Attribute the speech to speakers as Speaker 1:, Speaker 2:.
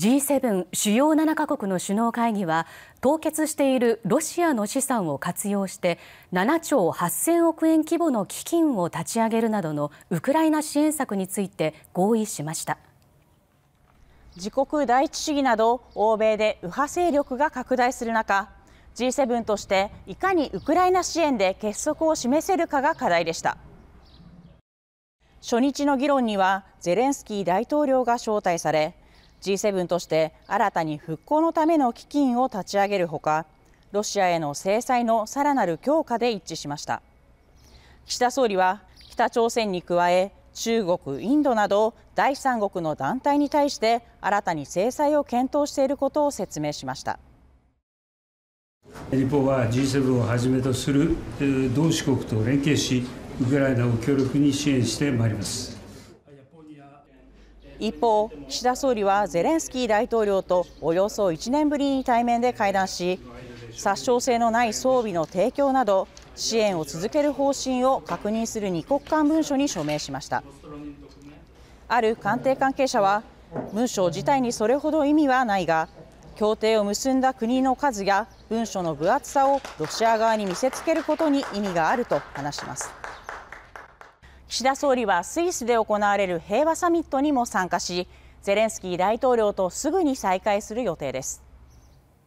Speaker 1: G7 主要7カ国の首脳会議は凍結しているロシアの資産を活用して7兆8000億円規模の基金を立ち上げるなどのウクライナ支援策について合意しました
Speaker 2: 自国第一主義など欧米で右派勢力が拡大する中 G7 としていかにウクライナ支援で結束を示せるかが課題でした初日の議論にはゼレンスキー大統領が招待され G7 として新たに復興のための基金を立ち上げるほかロシアへの制裁のさらなる強化で一致しました岸田総理は北朝鮮に加え中国、インドなど第三国の団体に対して新たに制裁を検討していることを説明しました
Speaker 3: 日本は G7 をはじめとする同志国と連携しウクライナを強力に支援してまいります
Speaker 2: 一方、岸田総理はゼレンスキー大統領とおよそ1年ぶりに対面で会談し殺傷性のない装備の提供など支援を続ける方針を確認する二国間文書に署名しましたある官邸関係者は文書自体にそれほど意味はないが協定を結んだ国の数や文書の分厚さをロシア側に見せつけることに意味があると話します岸田総理はスイスで行われる平和サミットにも参加しゼレンスキー大統領とすぐに再会する予定です